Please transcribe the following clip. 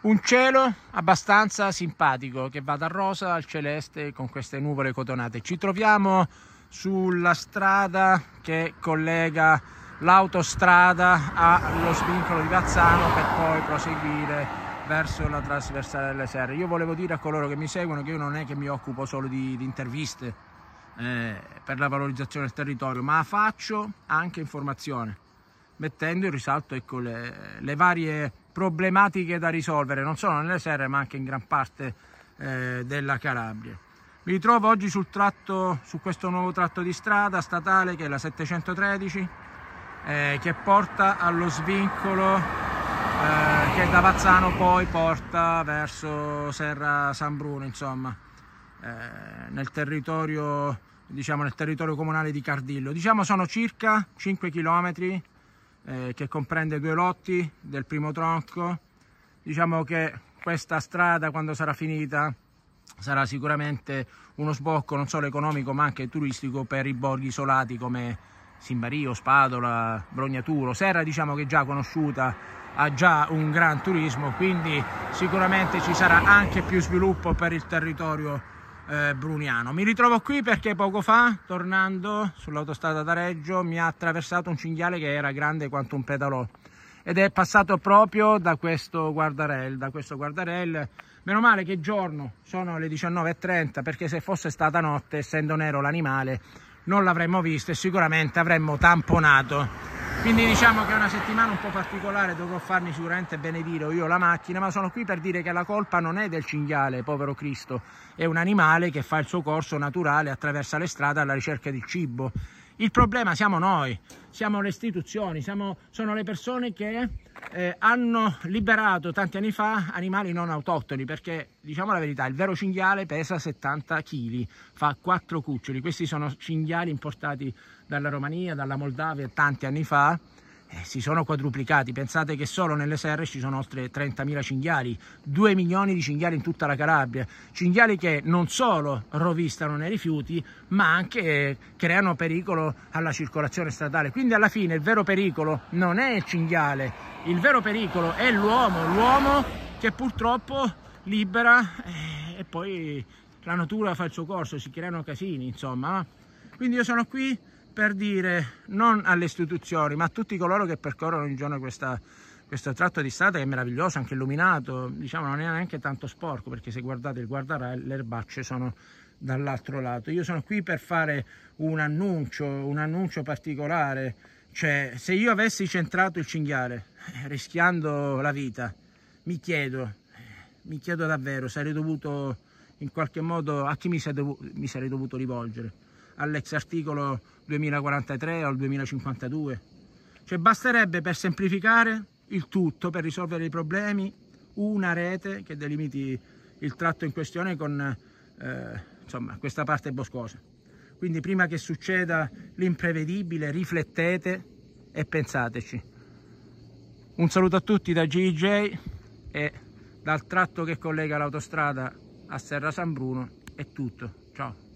Un cielo abbastanza simpatico che va dal rosa al celeste con queste nuvole cotonate. Ci troviamo sulla strada che collega l'autostrada allo svincolo di Vazzano per poi proseguire verso la trasversale delle serre. Io volevo dire a coloro che mi seguono che io non è che mi occupo solo di, di interviste eh, per la valorizzazione del territorio, ma faccio anche informazione, mettendo in risalto ecco, le, le varie problematiche da risolvere, non solo nelle serre ma anche in gran parte eh, della Calabria. Mi ritrovo oggi sul tratto, su questo nuovo tratto di strada statale che è la 713 eh, che porta allo svincolo eh, che da Vazzano poi porta verso Serra San Bruno, insomma, eh, nel territorio diciamo nel territorio comunale di Cardillo. Diciamo sono circa 5 km eh, che comprende due lotti del primo tronco. Diciamo che questa strada quando sarà finita sarà sicuramente uno sbocco non solo economico ma anche turistico per i borghi isolati come Simbario, Spadola, Brognaturo, Serra diciamo che è già conosciuta, ha già un gran turismo quindi sicuramente ci sarà anche più sviluppo per il territorio eh, Bruniano. Mi ritrovo qui perché poco fa, tornando sull'autostrada da Reggio, mi ha attraversato un cinghiale che era grande quanto un pedalò ed è passato proprio da questo guardarel, da questo guardarel. Meno male che giorno, sono le 19.30 perché se fosse stata notte, essendo nero l'animale, non l'avremmo visto e sicuramente avremmo tamponato quindi diciamo che è una settimana un po' particolare dovrò farmi sicuramente benedire io la macchina ma sono qui per dire che la colpa non è del cinghiale povero Cristo è un animale che fa il suo corso naturale attraversa le strade alla ricerca di cibo il problema siamo noi, siamo le istituzioni, siamo, sono le persone che eh, hanno liberato tanti anni fa animali non autoctoni perché, diciamo la verità, il vero cinghiale pesa 70 kg, fa 4 cuccioli. Questi sono cinghiali importati dalla Romania, dalla Moldavia tanti anni fa eh, si sono quadruplicati. Pensate che solo nelle serre ci sono oltre 30.000 cinghiali, 2 milioni di cinghiali in tutta la Calabria. Cinghiali che non solo rovistano nei rifiuti, ma anche eh, creano pericolo alla circolazione stradale. Quindi alla fine il vero pericolo non è il cinghiale, il vero pericolo è l'uomo, l'uomo che purtroppo libera eh, e poi la natura fa il suo corso, si creano casini, insomma. Quindi io sono qui per dire non alle istituzioni ma a tutti coloro che percorrono ogni giorno questa, questo tratto di strada che è meraviglioso, anche illuminato, diciamo non è neanche tanto sporco perché se guardate il guardarai le erbacce sono dall'altro lato. Io sono qui per fare un annuncio, un annuncio particolare, cioè se io avessi centrato il cinghiale eh, rischiando la vita, mi chiedo, mi chiedo davvero, sarei dovuto in qualche modo, a chi mi sarei dovuto, mi sarei dovuto rivolgere? all'ex articolo 2043 o al 2052. Cioè basterebbe per semplificare il tutto, per risolvere i problemi, una rete che delimiti il tratto in questione con eh, insomma, questa parte boscosa. Quindi prima che succeda l'imprevedibile riflettete e pensateci. Un saluto a tutti da GIJ e dal tratto che collega l'autostrada a Serra San Bruno è tutto. Ciao!